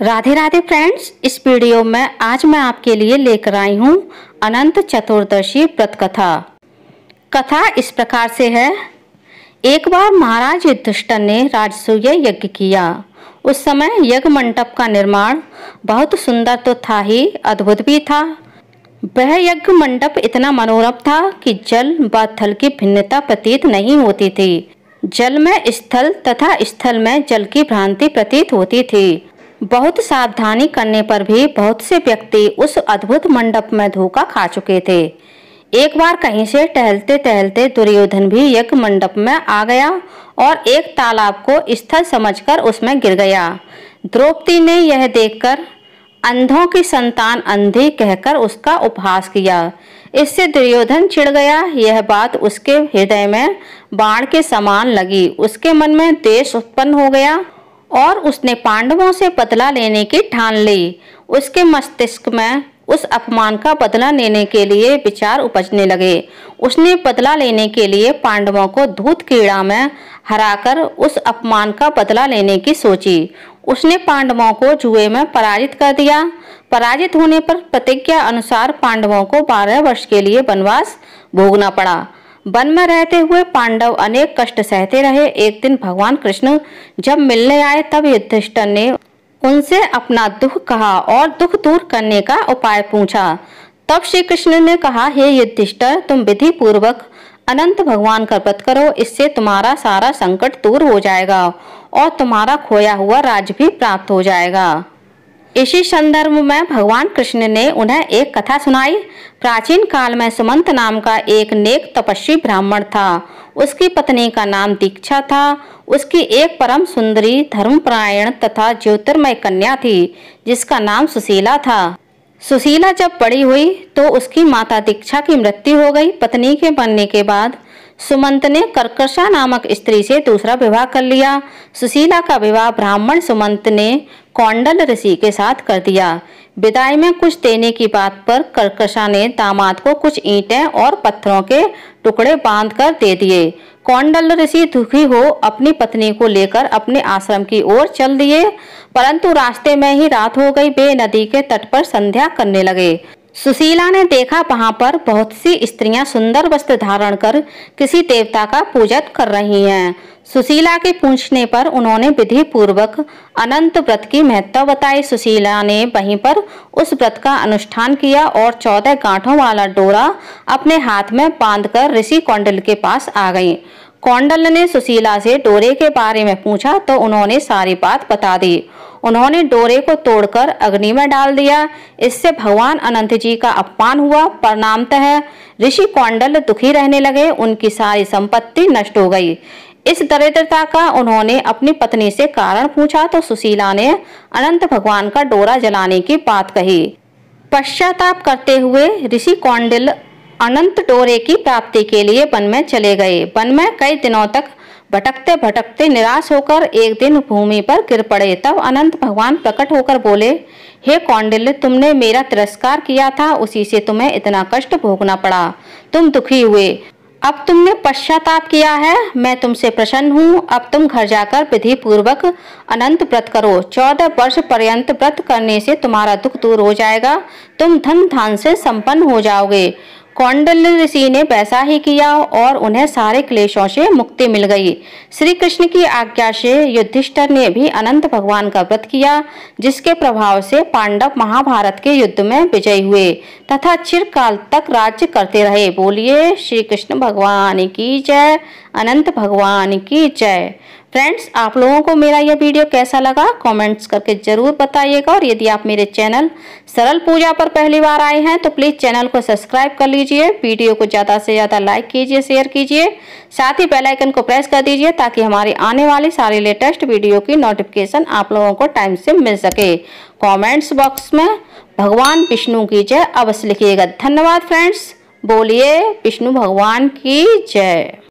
Radhe Radhe friends इस video में आज मैं आपके लिए लेकर आई हूँ अनंत चतुर्दशी व्रत कथा कथा इस प्रकार से है एक बार महाराज युद्धिष्ट ने राजसूय यज्ञ किया उस समय यज्ञ मंडप का निर्माण बहुत सुंदर तो था ही अद्भुत भी था वह यज्ञ मंडप इतना मनोरम था कि जल व थल की भिन्नता प्रतीत नहीं होती थी जल में स्थल तथा स्थल में जल की भ्रांति प्रतीत होती थी बहुत सावधानी करने पर भी बहुत से व्यक्ति उस अद्भुत मंडप में धोखा खा चुके थे एक बार कहीं से टहलते टहलते दुर्योधन भी यज्ञ मंडप में आ गया और एक तालाब को स्थल समझकर उसमें गिर गया द्रौपदी ने यह देखकर अंधों की संतान अंधी कहकर उसका उपहास किया इससे दुर्योधन चिढ़ गया यह बात उसके हृदय में बाण के समान लगी उसके मन में देश उत्पन्न हो गया और उसने पांडवों से बदला लेने की ठान ली उसके मस्तिष्क में उस अपमान का बदला लेने के लिए विचार उपजने लगे उसने बदला लेने के लिए पांडवों को धूत कीड़ा में हराकर उस अपमान का बदला लेने की सोची उसने पांडवों को जुए में पराजित कर दिया पराजित होने पर प्रतिज्ञा अनुसार पांडवों को बारह वर्ष के लिए वनवास भोगना पड़ा वन में रहते हुए पांडव अनेक कष्ट सहते रहे एक दिन भगवान कृष्ण जब मिलने आए तब युद्धिष्ठर ने उनसे अपना दुख कहा और दुख दूर करने का उपाय पूछा तब श्री कृष्ण ने कहा हे युद्धिष्ठर तुम विधि पूर्वक अनंत भगवान का व्रत करो इससे तुम्हारा सारा संकट दूर हो जाएगा और तुम्हारा खोया हुआ राज भी प्राप्त हो जाएगा इसी संदर्भ में भगवान कृष्ण ने उन्हें एक कथा सुनाई प्राचीन काल में सुमंत नाम का एक नेक तपस्वी ब्राह्मण था उसकी पत्नी का नाम दीक्षा था उसकी एक परम सुंदरी धर्मपरायण तथा ज्योतिर्मय कन्या थी जिसका नाम सुशीला था सुशीला जब पड़ी हुई तो उसकी माता दीक्षा की मृत्यु हो गई पत्नी के बनने के बाद सुमंत ने कर्कशा नामक स्त्री से दूसरा विवाह कर लिया सुशीला का विवाह ब्राह्मण सुमंत ने कौंडल ऋषि के साथ कर दिया विदाई में कुछ देने की बात पर कर्कशा ने दामाद को कुछ ईंटें और पत्थरों के टुकड़े बांध कर दे दिए कौंडल ऋषि दुखी हो अपनी पत्नी को लेकर अपने आश्रम की ओर चल दिए परंतु रास्ते में ही रात हो गई वे नदी के तट पर संध्या करने लगे सुशीला ने देखा वहां पर बहुत सी स्त्रियां सुंदर वस्त्र धारण कर किसी देवता का पूजन कर रही हैं सुशीला के पूछने पर उन्होंने विधि पूर्वक अनंत व्रत की महत्व बताई सुशीला ने वहीं पर उस व्रत का अनुष्ठान किया और चौदह गांठों वाला डोरा अपने हाथ में बांधकर ऋषि कौंडल के पास आ गई कौंडल ने सुशीला से डोरे के बारे में पूछा तो उन्होंने सारी बात बता दी उन्होंने डोरे को तोड़कर अग्नि में डाल दिया इससे भगवान अनंत जी का अपमान हुआ परिणामतः ऋषि कौंडल दुखी रहने लगे उनकी सारी संपत्ति नष्ट हो गई इस दरिद्रता का उन्होंने अपनी पत्नी से कारण पूछा तो सुशीला ने अनंत भगवान का डोरा जलाने की बात कही पश्चाताप करते हुए ऋषि कौंडल अनंत डोरे की प्राप्ति के लिए वन में चले गए वन में कई दिनों तक भटकते भटकते निराश होकर एक दिन भूमि पर गिर पड़े तब अनंत भगवान प्रकट होकर बोले हे कौंडल्य तुमने मेरा तिरस्कार किया था उसी से तुम्हें इतना कष्ट भोगना पड़ा तुम दुखी हुए अब तुमने पश्चाताप किया है मैं तुमसे प्रसन्न हूँ अब तुम घर जाकर विधि पूर्वक अनंत व्रत करो चौदह वर्ष पर्यंत व्रत करने से तुम्हारा दुख दूर हो जाएगा तुम धन धान से संपन्न हो जाओगे कौंडल्य ऋषि ने वैसा ही किया और उन्हें सारे क्लेशों से मुक्ति मिल गई श्री कृष्ण की आज्ञा से युद्धिष्ठर ने भी अनंत भगवान का व्रत किया जिसके प्रभाव से पांडव महाभारत के युद्ध में विजय हुए तथा चिरकाल तक राज्य करते रहे बोलिए श्री कृष्ण भगवान की जय अनंत भगवान की जय फ्रेंड्स आप लोगों को मेरा यह वीडियो कैसा लगा कमेंट्स करके ज़रूर बताइएगा और यदि आप मेरे चैनल सरल पूजा पर पहली बार आए हैं तो प्लीज़ चैनल को सब्सक्राइब कर लीजिए वीडियो को ज़्यादा से ज़्यादा लाइक कीजिए शेयर कीजिए साथ ही बेल आइकन को प्रेस कर दीजिए ताकि हमारे आने वाली सारी लेटेस्ट वीडियो की नोटिफिकेशन आप लोगों को टाइम से मिल सके कॉमेंट्स बॉक्स में भगवान विष्णु की जय अवश्य लिखिएगा धन्यवाद फ्रेंड्स बोलिए विष्णु भगवान की जय